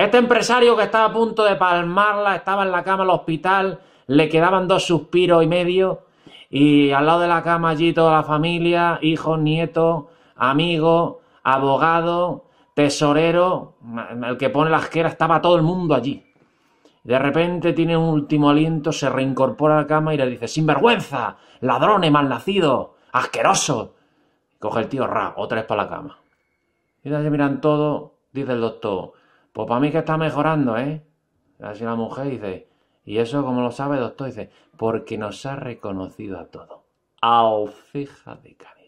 Este empresario que estaba a punto de palmarla estaba en la cama del hospital, le quedaban dos suspiros y medio y al lado de la cama allí toda la familia, hijos, nietos, amigos, abogado, tesorero, el que pone la asquera, estaba todo el mundo allí. De repente tiene un último aliento, se reincorpora a la cama y le dice, sinvergüenza, ladrones, malnacidos, asquerosos. Coge el tío Ra, otra vez para la cama. Y se miran todo, dice el doctor, pues para mí que está mejorando, ¿eh? Así la mujer dice, ¿y eso como lo sabe, el doctor? Dice, porque nos ha reconocido a todos. ¡Au, fija de cara!